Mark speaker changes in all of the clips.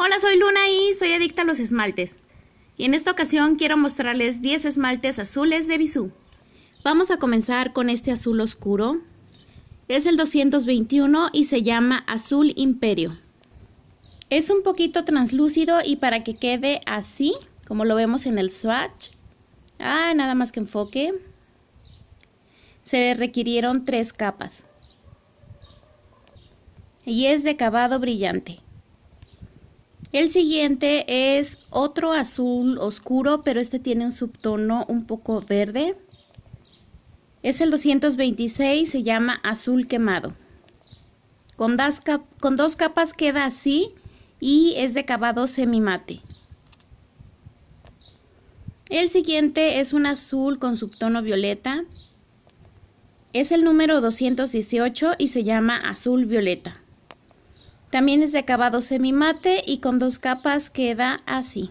Speaker 1: Hola, soy Luna y soy adicta a los esmaltes. Y en esta ocasión quiero mostrarles 10 esmaltes azules de Bisú. Vamos a comenzar con este azul oscuro. Es el 221 y se llama Azul Imperio. Es un poquito translúcido y para que quede así, como lo vemos en el swatch. Ah, nada más que enfoque. Se requirieron tres capas. Y es de acabado brillante. El siguiente es otro azul oscuro, pero este tiene un subtono un poco verde. Es el 226, se llama azul quemado. Con, con dos capas queda así y es de acabado semimate. El siguiente es un azul con subtono violeta. Es el número 218 y se llama azul violeta. También es de acabado semimate y con dos capas queda así.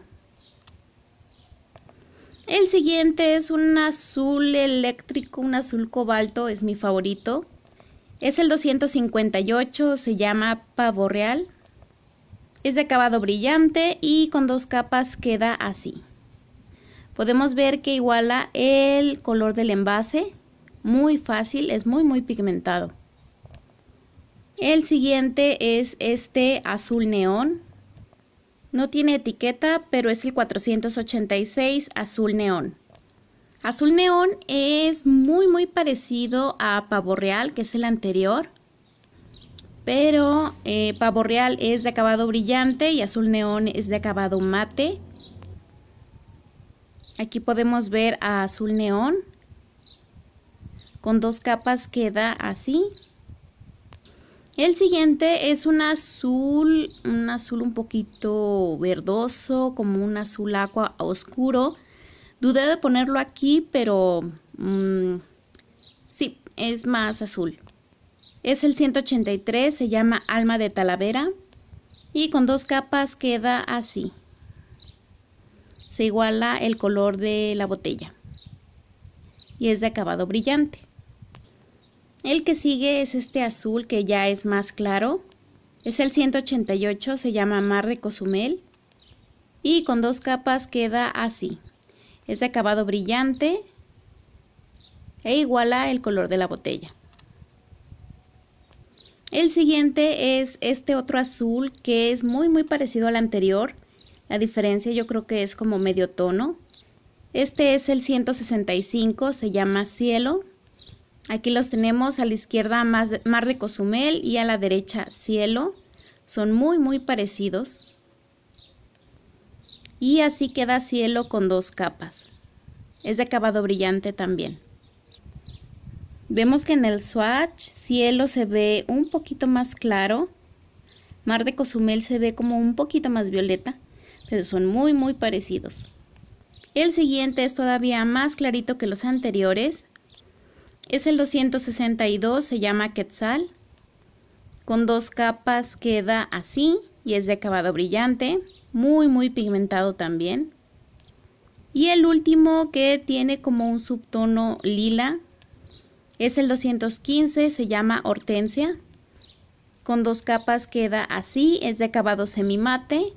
Speaker 1: El siguiente es un azul eléctrico, un azul cobalto, es mi favorito. Es el 258, se llama pavo real. Es de acabado brillante y con dos capas queda así. Podemos ver que iguala el color del envase. Muy fácil, es muy muy pigmentado. El siguiente es este azul neón. No tiene etiqueta, pero es el 486 azul neón. Azul neón es muy muy parecido a pavo real, que es el anterior. Pero eh, pavo real es de acabado brillante y azul neón es de acabado mate. Aquí podemos ver a azul neón. Con dos capas queda así. El siguiente es un azul, un azul un poquito verdoso, como un azul agua oscuro. Dudé de ponerlo aquí, pero mm, sí, es más azul. Es el 183, se llama Alma de Talavera y con dos capas queda así. Se iguala el color de la botella y es de acabado brillante. El que sigue es este azul que ya es más claro. Es el 188, se llama Mar de Cozumel. Y con dos capas queda así. Es de acabado brillante e iguala el color de la botella. El siguiente es este otro azul que es muy muy parecido al anterior. La diferencia yo creo que es como medio tono. Este es el 165, se llama Cielo. Aquí los tenemos a la izquierda Mar de Cozumel y a la derecha Cielo. Son muy, muy parecidos. Y así queda Cielo con dos capas. Es de acabado brillante también. Vemos que en el swatch Cielo se ve un poquito más claro. Mar de Cozumel se ve como un poquito más violeta, pero son muy, muy parecidos. El siguiente es todavía más clarito que los anteriores, es el 262, se llama Quetzal. Con dos capas queda así y es de acabado brillante, muy muy pigmentado también. Y el último que tiene como un subtono lila es el 215, se llama Hortensia. Con dos capas queda así, es de acabado semimate.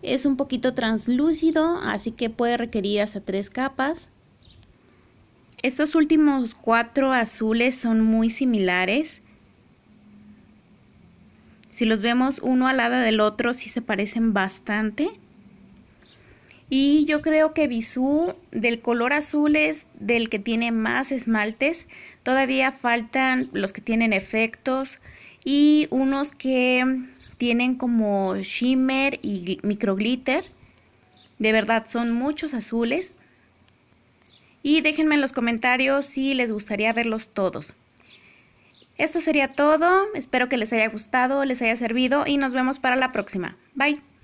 Speaker 1: Es un poquito translúcido, así que puede requerir hasta tres capas. Estos últimos cuatro azules son muy similares. Si los vemos uno al lado del otro, sí se parecen bastante. Y yo creo que Bisú del color azul es del que tiene más esmaltes. Todavía faltan los que tienen efectos y unos que tienen como shimmer y micro glitter. De verdad, son muchos azules y déjenme en los comentarios si les gustaría verlos todos. Esto sería todo, espero que les haya gustado, les haya servido y nos vemos para la próxima. Bye.